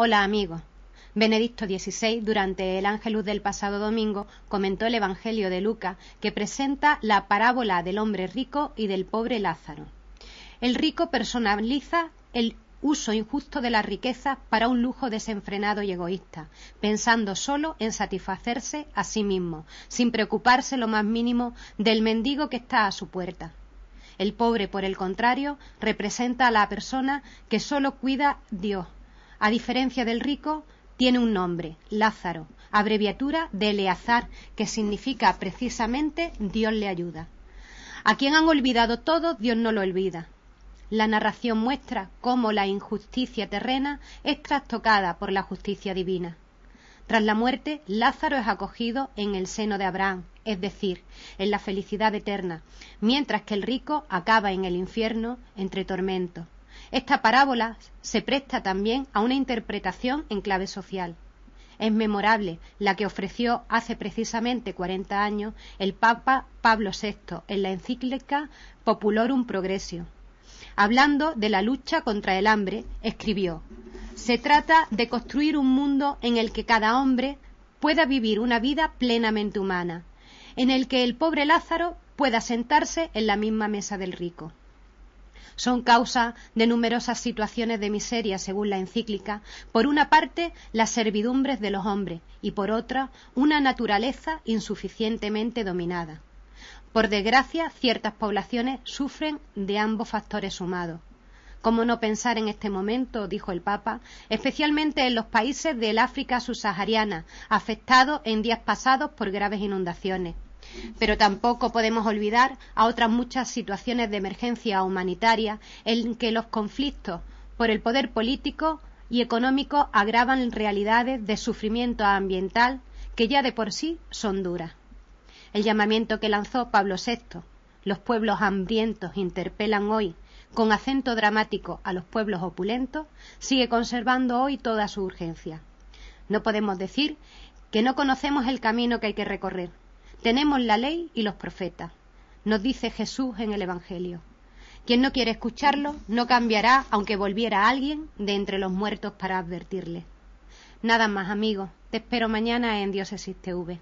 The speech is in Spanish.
Hola amigos. Benedicto XVI, durante el Ángelus del pasado domingo, comentó el Evangelio de Lucas que presenta la parábola del hombre rico y del pobre Lázaro. El rico personaliza el uso injusto de la riqueza para un lujo desenfrenado y egoísta, pensando solo en satisfacerse a sí mismo, sin preocuparse lo más mínimo del mendigo que está a su puerta. El pobre, por el contrario, representa a la persona que solo cuida Dios, a diferencia del rico, tiene un nombre, Lázaro, abreviatura de Eleazar, que significa precisamente Dios le ayuda. A quien han olvidado todo, Dios no lo olvida. La narración muestra cómo la injusticia terrena es trastocada por la justicia divina. Tras la muerte, Lázaro es acogido en el seno de Abraham, es decir, en la felicidad eterna, mientras que el rico acaba en el infierno entre tormentos. Esta parábola se presta también a una interpretación en clave social. Es memorable la que ofreció hace precisamente 40 años el Papa Pablo VI en la encíclica Populorum Progressio. Hablando de la lucha contra el hambre, escribió Se trata de construir un mundo en el que cada hombre pueda vivir una vida plenamente humana, en el que el pobre Lázaro pueda sentarse en la misma mesa del rico son causa de numerosas situaciones de miseria, según la encíclica, por una parte las servidumbres de los hombres y por otra una naturaleza insuficientemente dominada. Por desgracia, ciertas poblaciones sufren de ambos factores sumados. ¿Cómo no pensar en este momento, dijo el Papa, especialmente en los países del África subsahariana, afectados en días pasados por graves inundaciones? Pero tampoco podemos olvidar a otras muchas situaciones de emergencia humanitaria en que los conflictos por el poder político y económico agravan realidades de sufrimiento ambiental que ya de por sí son duras. El llamamiento que lanzó Pablo VI, los pueblos hambrientos interpelan hoy con acento dramático a los pueblos opulentos, sigue conservando hoy toda su urgencia. No podemos decir que no conocemos el camino que hay que recorrer, tenemos la ley y los profetas, nos dice Jesús en el Evangelio. Quien no quiere escucharlo no cambiará aunque volviera alguien de entre los muertos para advertirle. Nada más, amigos. Te espero mañana en Diócesis TV.